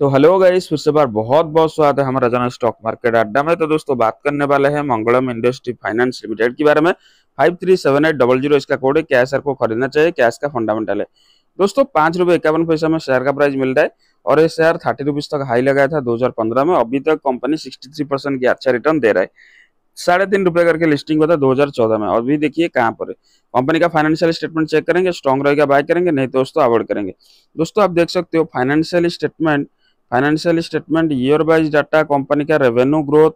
तो hello guys फिर से बार बहुत बहुत स्वागत है हमारा जाना स्टॉक मार्केट अड्डा में तो दोस्तों बात करने वाले हैं मंगलम इंडस्ट्री फाइनेंस लिमिटेड के बारे में five three seven eight double zero इसका कोड है कैश को खरीदना चाहिए कैश का फंडामेंटल है दोस्तों पांच रुपए इक्यावन पैसा में शेयर का प्राइस मिल रहा है और ये शेयर थर्टी रुपीज तक हाई लगाया था पंद्रह में अभी तक कंपनी थ्री परसेंट की अच्छा रिटर्न दे रहा है साढ़े तीन रुपए करके लिस्टिंग दो हजार चौदह में और भी देखिए कहाँ पर कंपनी का फाइनेंशियल स्टेटमेंट चेक करेंगे स्ट्रॉन्ग रहेगा बाय करेंगे नहीं तो दोस्तों अवॉइड करेंगे दोस्तों आप देख सकते हो financial statement financial statement year wise data company का रेवेन्यू ग्रोथ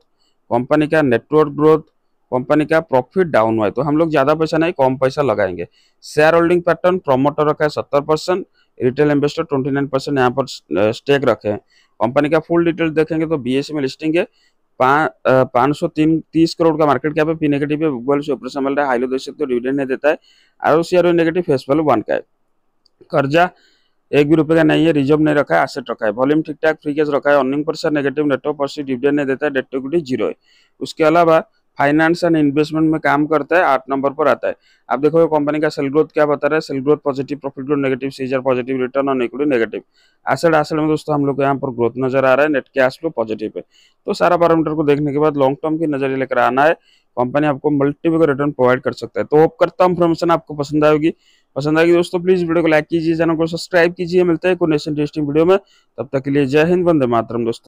कंपनी का नेटवर्क ग्रोथ कंपनी का प्रॉफिट डाउन हुआ है तो हम लोग ज़्यादा पैसा नहीं कम पैसा लगाएंगे शेयर होल्डिंग पैटर्न प्रमोटर रखा है सत्तर percent retail investor twenty nine percent यहाँ पर स्टेक रखे हैं कंपनी का फुल डिटेल देखेंगे तो बी e में लिस्टिंग है पाँच सौ तीन तीस करोड़ का मार्केट कैप है पी नेगेटिव है बुक वैल्यू से ऊपर संभाल रहा है हाईलो देख सकते हो डिविडेंड नहीं देता है R O C R negative face value one का है कर्जा एक भी रुपए का नहीं है रिजर्व नहीं रखा है आसेट रखा है वॉल्यूम ठीक ठाक फ्री कैश रखा है अर्निंग पर नेगेटिव नेटो पर डिविडेंड नहीं देता है डेट इक्विटी जीरो है उसके अलावा फाइनेंस एंड इन्वेस्टमेंट में काम करता है आठ नंबर पर आता है आप देखोगे कंपनी का सेल ग्रोथ क्या बता रहा है sale growth positive profit growth negative सीजर पॉजिटिव रिटर्न और इक्विटी नेगेटिव एसेट एसेट में दोस्तों हम लोग यहाँ पर ग्रोथ नजर आ रहा है नेट कैश फ्लो पॉजिटिव है तो सारा पैरामीटर को देखने के बाद लॉन्ग टर्म की नजरिए लेकर आना है कंपनी आपको मल्टीपल रिटर्न प्रोवाइड कर सकता है तो होप करता हूँ इन्फॉर्मेशन आपको पसंद आएगी पसंद आएगी दोस्तों प्लीज वीडियो को लाइक कीजिए चैनल को सब्सक्राइब कीजिए मिलते हैं कोई नेशन टेस्टिंग वीडियो में तब तक के लिए जय हिंद वंदे मातरम दोस्तों